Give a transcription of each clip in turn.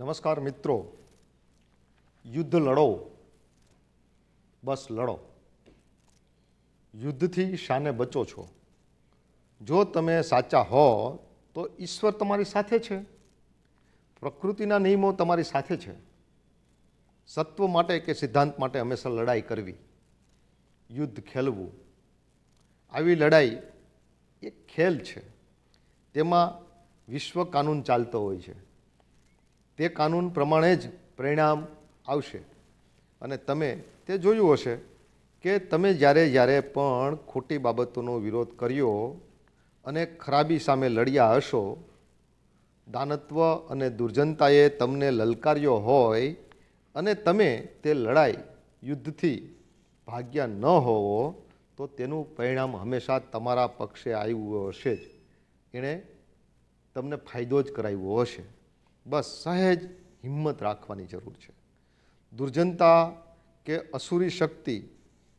નમસ્કાર મિત્રો યુદ્ધ લડો બસ લડો યુદ્ધથી શાને બચો છો જો તમે સાચા હો તો ઈશ્વર તમારી સાથે છે પ્રકૃતિના નિયમો તમારી સાથે છે સત્વ માટે કે સિદ્ધાંત માટે હંમેશા લડાઈ કરવી યુદ્ધ ખેલવું આવી લડાઈ એક ખેલ છે તેમાં વિશ્વ કાનૂન ચાલતો હોય છે તે કાનૂન પ્રમાણે જ પરિણામ આવશે અને તમે તે જોયું હશે કે તમે જ્યારે જ્યારે પણ ખોટી બાબતોનો વિરોધ કર્યો અને ખરાબી સામે લડ્યા હશો દાનત્વ અને દુર્જનતાએ તમને લલકાર્યો હોય અને તમે તે લડાઈ યુદ્ધથી ભાગ્યા ન હોવો તો તેનું પરિણામ હંમેશા તમારા પક્ષે આવ્યું હશે જ એણે તમને ફાયદો જ કરાવ્યો હશે બસ સહેજ હિંમત રાખવાની જરૂર છે દુર્જનતા કે અસુરી શક્તિ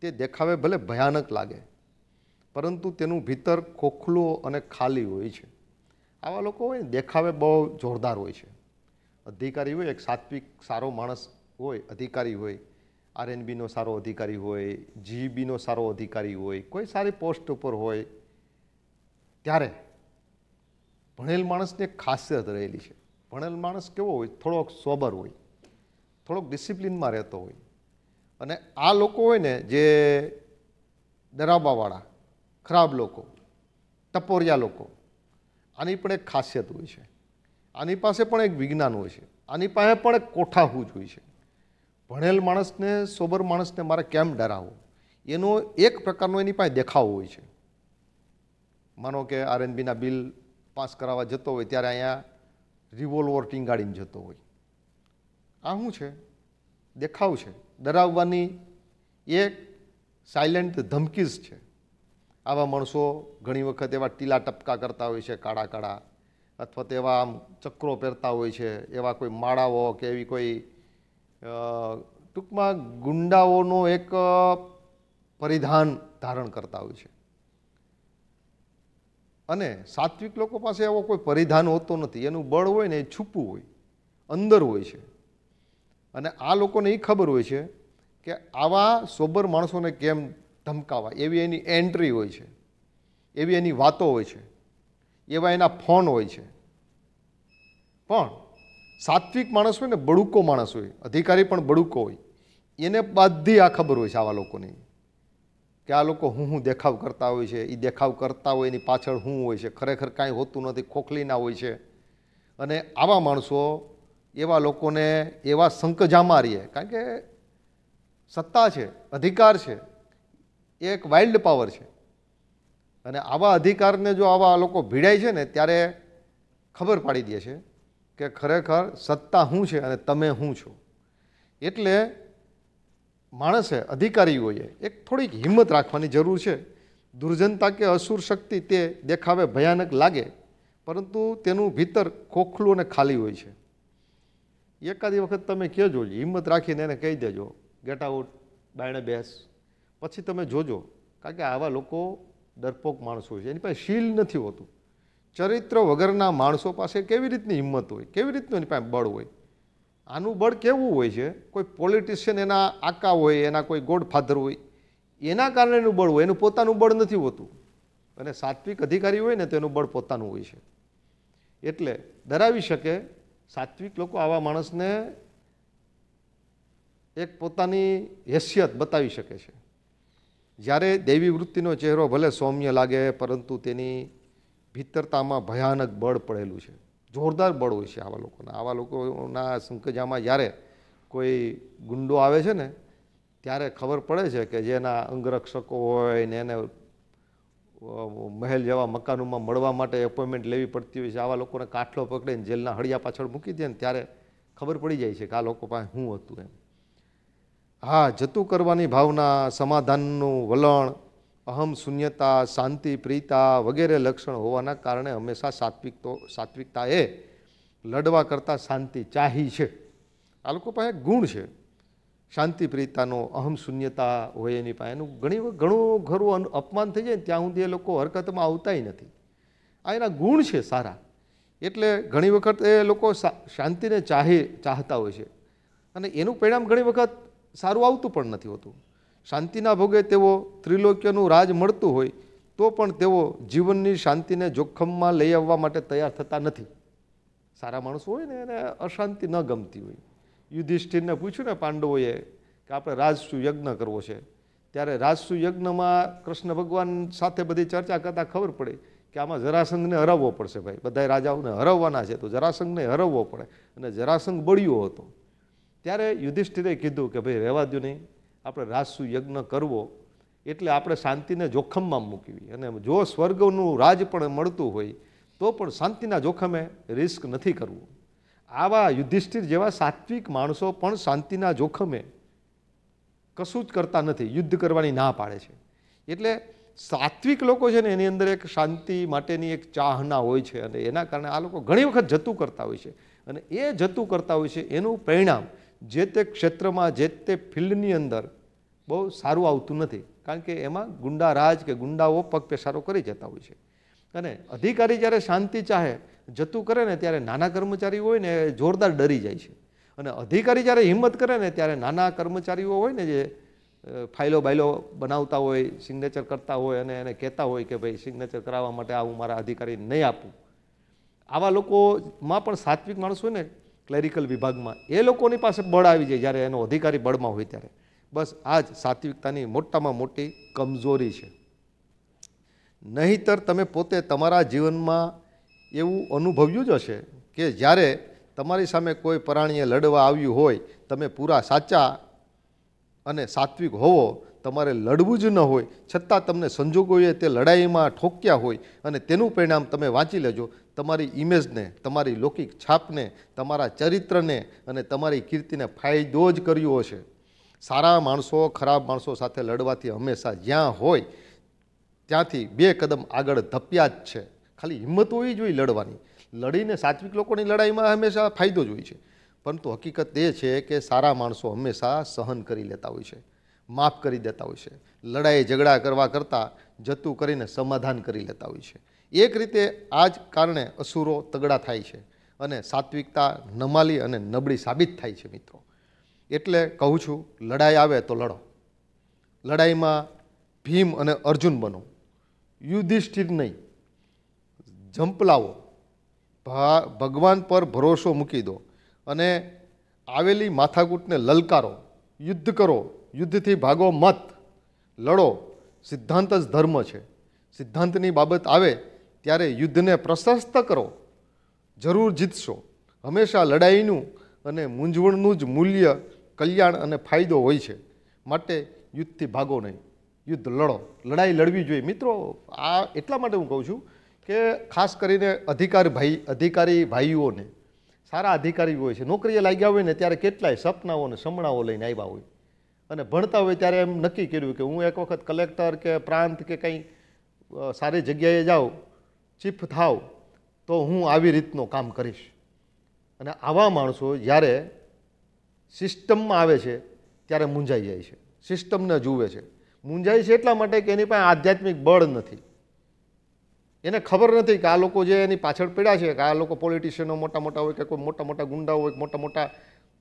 તે દેખાવે ભલે ભયાનક લાગે પરંતુ તેનું ભીતર ખોખલું અને ખાલી હોય છે આવા લોકો હોય દેખાવે બહુ જોરદાર હોય છે અધિકારી હોય એક સાત્વિક સારો માણસ હોય અધિકારી હોય આરએનબીનો સારો અધિકારી હોય જીબીનો સારો અધિકારી હોય કોઈ સારી પોસ્ટ ઉપર હોય ત્યારે ભણેલ માણસની એક ખાસિયત રહેલી છે ભણેલ માણસ કેવો હોય થોડોક સોબર હોય થોડોક ડિસિપ્લિનમાં રહેતો હોય અને આ લોકો હોય ને જે ડરાવવાવાળા ખરાબ લોકો ટપોરિયા લોકો આની પણ એક ખાસિયત હોય છે આની પાસે પણ એક વિજ્ઞાન હોય છે આની પાસે પણ એક કોઠાહૂજ હોય છે ભણેલ માણસને સોબર માણસને મારે કેમ ડરાવવું એનો એક પ્રકારનો એની પાસે દેખાવ હોય છે માનો કે આરએનબીના બિલ પાસ કરાવવા જતો હોય ત્યારે અહીંયા રિવોલ્વર ટીંગાડીને જતો હોય આ શું છે દેખાવ છે ડરાવવાની એક સાયલેન્ટ ધમકીઝ છે આવા માણસો ઘણી વખત એવા ટીલા ટપકા કરતા હોય છે કાળા કાળા અથવા તો એવા આમ ચક્રો પહેરતા હોય છે એવા કોઈ માળાઓ કે એવી કોઈ ટૂંકમાં ગુંડાઓનો એક પરિધાન ધારણ કરતા હોય છે અને સાત્વિક લોકો પાસે એવો કોઈ પરિધાન હોતો નથી એનું બળ હોય ને એ છુપું હોય અંદર હોય છે અને આ લોકોને એ ખબર હોય છે કે આવા સોબર માણસોને કેમ ધમકાવા એવી એની એન્ટ્રી હોય છે એવી એની વાતો હોય છે એવા એના ફોન હોય છે પણ સાત્વિક માણસ હોય ને બળુકો માણસ હોય અધિકારી પણ બળુકો હોય એને બાધી આ ખબર હોય છે આવા લોકોની કે આ લોકો હું હું દેખાવ કરતા હોય છે એ દેખાવ કરતા હોય એની પાછળ હું હોય છે ખરેખર કાંઈ હોતું નથી ખોખલીના હોય છે અને આવા માણસો એવા લોકોને એવા સંકજામાં રહીએ કારણ કે સત્તા છે અધિકાર છે એ એક વાઇલ્ડ પાવર છે અને આવા અધિકારને જો આવા લોકો ભીડાય છે ને ત્યારે ખબર પાડી દે છે કે ખરેખર સત્તા હું છે અને તમે હું છો એટલે માણસે અધિકારીઓએ એક થોડીક હિંમત રાખવાની જરૂર છે દુર્જનતા કે અસુર શક્તિ તે દેખાવે ભયાનક લાગે પરંતુ તેનું ભીતર ખોખલું અને ખાલી હોય છે એકાદી વખત તમે કહેજો હિંમત રાખીને એને કહી દેજો ગેટ આઉટ બાયણે બેસ પછી તમે જોજો કારણ કે આવા લોકો ડરપોક માણસો છે એની પાસે શીલ નથી હોતું ચરિત્ર વગરના માણસો પાસે કેવી રીતની હિંમત હોય કેવી રીતનું એની પાસે બળ હોય આનું બળ કેવું હોય છે કોઈ પોલિટિશિયન એના આકા હોય એના કોઈ ગોડફાધર હોય એના કારણે એનું બળ હોય એનું પોતાનું બળ નથી હોતું અને સાત્વિક અધિકારી હોય ને તો એનું બળ પોતાનું હોય છે એટલે ડરાવી શકે સાત્વિક લોકો આવા માણસને એક પોતાની હેસિયત બતાવી શકે છે જ્યારે દેવી વૃત્તિનો ચહેરો ભલે સૌમ્ય લાગે પરંતુ તેની ભીતરતામાં ભયાનક બળ પડેલું છે જોરદાર બળ હોય છે આવા લોકોના આવા લોકોના શંકજામાં જ્યારે કોઈ ગુંડો આવે છે ને ત્યારે ખબર પડે છે કે જેના અંગરક્ષકો હોય ને એને મહેલ જેવા મકાનોમાં મળવા માટે એપોઇન્ટમેન્ટ લેવી પડતી હોય છે આવા લોકોને કાઠલો પકડીને જેલના હળિયા પાછળ મૂકી દે ને ત્યારે ખબર પડી જાય છે કે આ લોકો પાસે શું હતું એમ હા જતું કરવાની ભાવના સમાધાનનું વલણ અહમ શૂન્યતા શાંતિ પ્રીતા વગેરે લક્ષણ હોવાના કારણે હંમેશા સાત્વિક તો સાત્વિકતા એ લડવા કરતાં શાંતિ ચાહી છે આ લોકો પાસે ગુણ છે શાંતિ પ્રીતાનો અહમ શૂન્યતા હોય એની પાસે એનું ઘણી ઘણું ઘરું અપમાન થઈ જાય ત્યાં સુધી એ લોકો હરકતમાં આવતાય નથી આ એના ગુણ છે સારા એટલે ઘણી વખત એ લોકો શાંતિને ચાહી ચાહતા હોય છે અને એનું પરિણામ ઘણી વખત સારું આવતું પણ નથી હોતું શાંતિના ભોગે તેઓ ત્રિલોક્યનું રાજ મળતું હોય તો પણ તેઓ જીવનની શાંતિને જોખમમાં લઈ આવવા માટે તૈયાર થતા નથી સારા માણસો હોય ને એને અશાંતિ ન ગમતી હોય યુધિષ્ઠિરને પૂછ્યું ને પાંડવોએ કે આપણે રાજસુ યજ્ઞ કરવો છે ત્યારે રાજસુ યજ્ઞમાં કૃષ્ણ ભગવાન સાથે બધી ચર્ચા કરતાં ખબર પડી કે આમાં જરાસંઘને હરાવવો પડશે ભાઈ બધા રાજાઓને હરાવવાના છે તો જરાસંઘને હરાવવો પડે અને જરાસંઘ બળ્યો હતો ત્યારે યુધિષ્ઠિરે કીધું કે ભાઈ રહેવા દો નહીં આપણે રાજસુ યજ્ઞ કરવો એટલે આપણે શાંતિને જોખમમાં મૂકવી અને જો સ્વર્ગનું રાજ પણ મળતું હોય તો પણ શાંતિના જોખમે રિસ્ક નથી કરવું આવા યુદ્ધિષ્ઠિર જેવા સાત્વિક માણસો પણ શાંતિના જોખમે કશું જ કરતા નથી યુદ્ધ કરવાની ના પાડે છે એટલે સાત્વિક લોકો છે ને એની અંદર એક શાંતિ માટેની એક ચાહના હોય છે અને એના કારણે આ લોકો ઘણી વખત જતું કરતા હોય છે અને એ જતું કરતા હોય છે એનું પરિણામ જે તે ક્ષેત્રમાં જે તે ફિલ્ડની અંદર બહુ સારું આવતું નથી કારણ કે એમાં ગુંડા રાજ કે ગુંડાઓ પગપેસારો કરી જતા હોય છે અને અધિકારી જ્યારે શાંતિ ચાહે જતું કરે ને ત્યારે નાના કર્મચારીઓ હોય ને જોરદાર ડરી જાય છે અને અધિકારી જ્યારે હિંમત કરે ને ત્યારે નાના કર્મચારીઓ હોય ને જે ફાઇલો બાઇલો બનાવતા હોય સિગ્નેચર કરતા હોય અને એને કહેતા હોય કે ભાઈ સિગ્નેચર કરાવવા માટે આવું મારા અધિકારી નહીં આપું આવા લોકોમાં પણ સાત્વિક માણસ હોય ને ક્લેરિકલ વિભાગમાં એ લોકોની પાસે બળ આવી જાય જ્યારે એનો અધિકારી બળમાં હોય ત્યારે બસ આ જ સાત્વિકતાની મોટામાં મોટી કમજોરી છે નહીતર તમે પોતે તમારા જીવનમાં એવું અનુભવ્યું જ હશે કે જ્યારે તમારી સામે કોઈ પરાણીએ લડવા આવ્યું હોય તમે પૂરા સાચા અને સાત્વિક હોવો તમારે લડવું જ ન હોય છતાં તમને સંજોગોએ તે લડાઈમાં ઠોક્યા હોય અને તેનું પરિણામ તમે વાંચી લેજો તમારી ઇમેજને તમારી લૌકિક છાપને તમારા ચરિત્રને અને તમારી કીર્તિને ફાયદો જ કર્યો છે સારા માણસો ખરાબ માણસો સાથે લડવાથી હંમેશા જ્યાં હોય ત્યાંથી બે કદમ આગળ ધપ્યા જ છે ખાલી હિંમત હોવી જોઈએ લડવાની લડીને સાત્વિક લોકોની લડાઈમાં હંમેશા ફાયદો જ હોય છે પરંતુ હકીકત એ છે કે સારા માણસો હંમેશા સહન કરી લેતા હોય છે માફ કરી દેતા હોય છે લડાઈ ઝઘડા કરવા કરતાં જતું કરીને સમાધાન કરી લેતા હોય છે એક રીતે આ જ કારણે અસુરો તગડા થાય છે અને સાત્વિકતા નમાલી અને નબળી સાબિત થાય છે મિત્રો એટલે કહું છું લડાઈ આવે તો લડો લડાઈમાં ભીમ અને અર્જુન બનો યુધિષ્ઠિર નહીં જંપલાવો ભગવાન પર ભરોસો મૂકી દો અને આવેલી માથાકૂટને લલકારો યુદ્ધ કરો યુદ્ધથી ભાગો મત લડો સિદ્ધાંત જ ધર્મ છે સિદ્ધાંતની બાબત આવે ત્યારે યુદ્ધને પ્રશસ્ત કરો જરૂર જીતશો હંમેશા લડાઈનું અને મૂંઝવણનું જ મૂલ્ય કલ્યાણ અને ફાયદો હોય છે માટે યુદ્ધથી ભાગો નહીં યુદ્ધ લડો લડાઈ લડવી જોઈએ મિત્રો આ એટલા માટે હું કહું છું કે ખાસ કરીને અધિકાર ભાઈ અધિકારી ભાઈઓને સારા અધિકારી હોય છે નોકરીએ લાગ્યા હોય ને ત્યારે કેટલાય સપનાઓ અને સમણાઓ લઈને આવ્યા હોય અને ભણતા હોય ત્યારે એમ નક્કી કર્યું કે હું એક વખત કલેક્ટર કે પ્રાંત કે કંઈ સારી જગ્યાએ જાઉં ચીફ થાવ તો હું આવી રીતનું કામ કરીશ અને આવા માણસો જ્યારે સિસ્ટમમાં આવે છે ત્યારે મૂંઝાઈ જાય છે સિસ્ટમને જુએ છે મૂંઝાય છે એટલા માટે કે એની પાસે આધ્યાત્મિક બળ નથી એને ખબર નથી કે આ લોકો જે એની પાછળ પીડા છે કે આ લોકો પોલિટિશિયનો મોટા મોટા હોય કે કોઈ મોટા મોટા ગુંડા હોય મોટા મોટા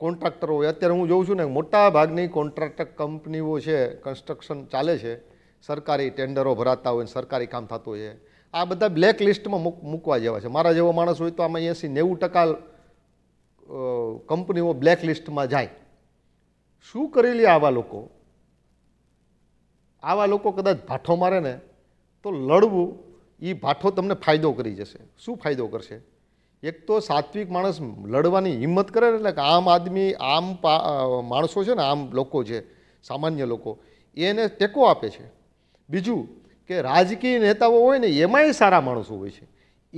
કોન્ટ્રાક્ટરો હોય અત્યારે હું જોઉં છું ને મોટા ભાગની કોન્ટ્રાક્ટર કંપનીઓ છે કન્સ્ટ્રક્શન ચાલે છે સરકારી ટેન્ડરો ભરાતા હોય સરકારી કામ થતું હોય આ બધા બ્લેક લિસ્ટમાં મૂકવા જેવા છે મારા જેવો માણસ હોય તો આમાં અહીંયાથી નેવું ટકા કંપનીઓ બ્લેક લિસ્ટમાં જાય શું કરેલી આવા લોકો આવા લોકો કદાચ ભાઠો મારે ને તો લડવું એ ભાઠો તમને ફાયદો કરી જશે શું ફાયદો કરશે એક તો સાત્વિક માણસ લડવાની હિંમત કરે એટલે કે આમ આદમી આમ માણસો છે ને આમ લોકો છે સામાન્ય લોકો એને ટેકો આપે છે બીજું કે રાજકીય નેતાઓ હોય ને એમાંય સારા માણસો હોય છે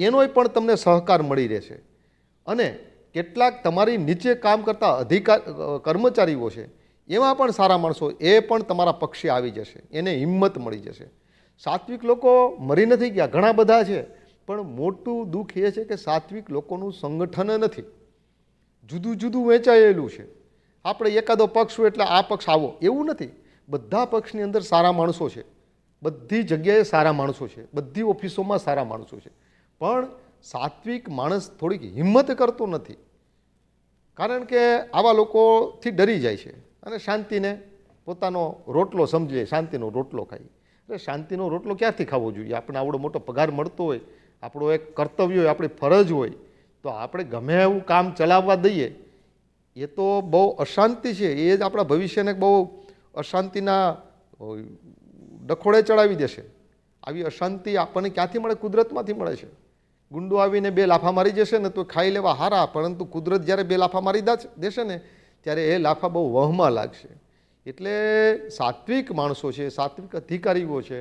એનોય પણ તમને સહકાર મળી રહેશે અને કેટલાક તમારી નીચે કામ કરતા અધિકાર કર્મચારીઓ છે એમાં પણ સારા માણસો એ પણ તમારા પક્ષે આવી જશે એને હિંમત મળી જશે સાત્વિક લોકો મરી નથી ગયા ઘણા બધા છે પણ મોટું દુઃખ એ છે કે સાત્વિક લોકોનું સંગઠન નથી જુદું જુદું વહેંચાયેલું છે આપણે એકાદો પક્ષ હોય એટલે આ પક્ષ આવો એવું નથી બધા પક્ષની અંદર સારા માણસો છે બધી જગ્યાએ સારા માણસો છે બધી ઓફિસોમાં સારા માણસો છે પણ સાત્વિક માણસ થોડીક હિંમત કરતો નથી કારણ કે આવા લોકોથી ડરી જાય છે અને શાંતિને પોતાનો રોટલો સમજે શાંતિનો રોટલો ખાય એટલે શાંતિનો રોટલો ક્યાંથી ખાવો જોઈએ આપણે આવડો મોટો પગાર મળતો હોય આપણો એક કર્તવ્ય હોય આપણી ફરજ હોય તો આપણે ગમે એવું કામ ચલાવવા દઈએ એ તો બહુ અશાંતિ છે એ જ આપણા ભવિષ્યને બહુ અશાંતિના ડખોડે ચડાવી દેશે આવી અશાંતિ આપણને ક્યાંથી મળે કુદરતમાંથી મળે છે ગુંડો આવીને બે લાફા મારી જશે ને તો ખાઈ લેવા હારા પરંતુ કુદરત જ્યારે બે લાફા મારી દેશે ને ત્યારે એ લાફા બહુ વહમાં લાગશે એટલે સાત્વિક માણસો છે સાત્વિક અધિકારીઓ છે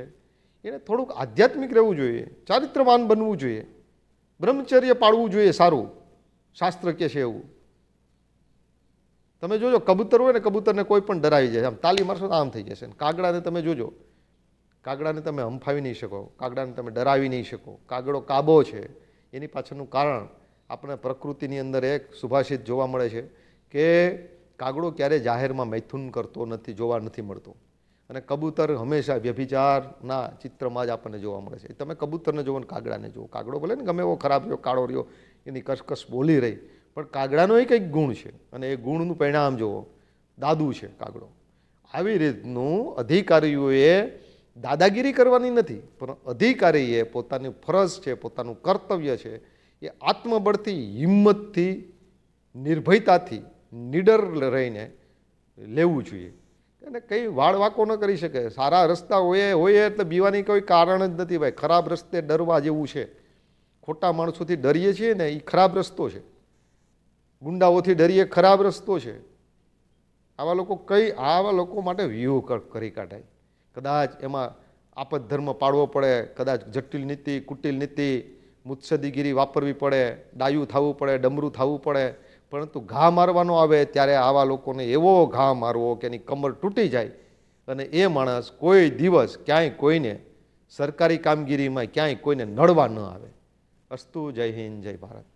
એને થોડુંક આધ્યાત્મિક રહેવું જોઈએ ચારિત્રવાન બનવું જોઈએ બ્રહ્મચર્ય પાળવું જોઈએ સારું શાસ્ત્ર કહે છે એવું તમે જોજો કબૂતર હોય ને કબૂતરને કોઈ પણ ડરાવી જાય આમ તાલી મારશો તો આમ થઈ જશે કાગડાને તમે જોજો કાગડાને તમે હંફાવી નહીં શકો કાગડાને તમે ડરાવી નહીં શકો કાગડો કાબો છે એની પાછળનું કારણ આપણે પ્રકૃતિની અંદર એક સુભાષિત જોવા મળે છે કે કાગડો ક્યારે જાહેરમાં મૈથુન કરતો નથી જોવા નથી મળતો અને કબૂતર હંમેશા વ્યભિચારના ચિત્રમાં જ આપણને જોવા મળે છે તમે કબૂતરને જુઓ ને કાગડાને જુઓ કાગડો બોલે ને ગમે એવો ખરાબ રહ્યો કાળો રહ્યો એની કસકસ બોલી રહી પણ કાગડાનો એ કંઈક ગુણ છે અને એ ગુણનું પરિણામ જુઓ દાદુ છે કાગડો આવી રીતનું અધિકારીઓએ દાદાગીરી કરવાની નથી પણ અધિકારી એ પોતાની ફરજ છે પોતાનું કર્તવ્ય છે એ આત્મબળથી હિંમતથી નિર્ભયતાથી નિડર રહીને લેવું જોઈએ અને કંઈ વાળવાકો ન કરી શકે સારા રસ્તા હોય હોય એટલે બીવાની કોઈ કારણ જ નથી ભાઈ ખરાબ રસ્તે ડરવા જેવું છે ખોટા માણસોથી ડરીએ છીએ ને એ ખરાબ રસ્તો છે ગુંડાઓથી ડરીએ ખરાબ રસ્તો છે આવા લોકો કઈ આવા લોકો માટે વ્યૂહ કરી કાઢાય કદાચ એમાં આપદ ધર્મ પાળવો પડે કદાચ જટિલ નીતિ કુટિલ નીતિ મુત્સદીગીરી વાપરવી પડે ડાયું થવું પડે ડમરું થવું પડે પરંતુ ઘા મારવાનો આવે ત્યારે આવા લોકોને એવો ઘા મારવો કે એની કમર તૂટી જાય અને એ માણસ કોઈ દિવસ ક્યાંય કોઈને સરકારી કામગીરીમાં ક્યાંય કોઈને નડવા ન આવે અસ્તુ જય હિન્દ જય ભારત